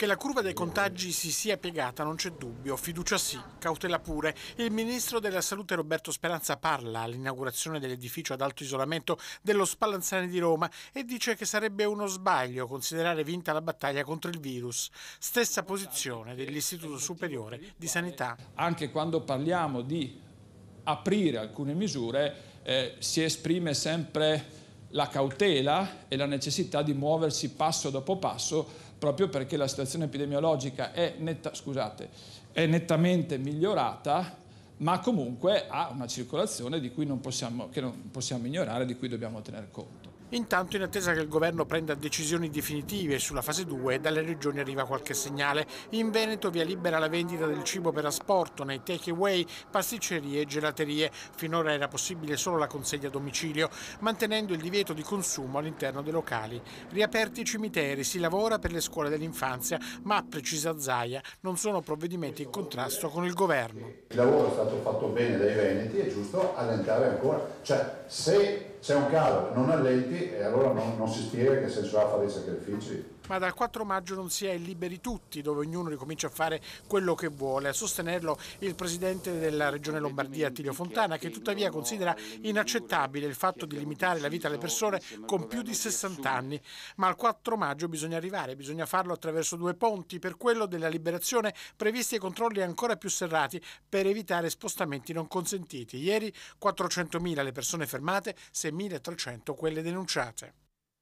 Che la curva dei contagi si sia piegata non c'è dubbio, fiducia sì, cautela pure. Il ministro della Salute Roberto Speranza parla all'inaugurazione dell'edificio ad alto isolamento dello Spallanzani di Roma e dice che sarebbe uno sbaglio considerare vinta la battaglia contro il virus. Stessa posizione dell'Istituto Superiore di Sanità. Anche quando parliamo di aprire alcune misure eh, si esprime sempre la cautela e la necessità di muoversi passo dopo passo proprio perché la situazione epidemiologica è, netta, scusate, è nettamente migliorata ma comunque ha una circolazione non possiamo, che non possiamo ignorare, di cui dobbiamo tener conto. Intanto, in attesa che il governo prenda decisioni definitive sulla fase 2, dalle regioni arriva qualche segnale. In Veneto via libera la vendita del cibo per asporto nei takeaway, pasticcerie e gelaterie. Finora era possibile solo la consegna a domicilio, mantenendo il divieto di consumo all'interno dei locali. Riaperti i cimiteri, si lavora per le scuole dell'infanzia, ma, precisa Zaia, non sono provvedimenti in contrasto con il governo. Il lavoro è stato fatto bene dai Veneti, è giusto allentare ancora. Cioè, se c'è un calo, non allenti e allora non, non si spiega che senso ha fare dei sacrifici. Ma dal 4 maggio non si è liberi tutti, dove ognuno ricomincia a fare quello che vuole. A sostenerlo il presidente della regione Lombardia, Attilio Fontana, che tuttavia considera inaccettabile il fatto di limitare la vita alle persone con più di 60 anni. Ma al 4 maggio bisogna arrivare, bisogna farlo attraverso due ponti, per quello della liberazione previsti i controlli ancora più serrati per evitare spostamenti non consentiti. Ieri 400.000 le persone fermate, 6 1300 quelle denunciate.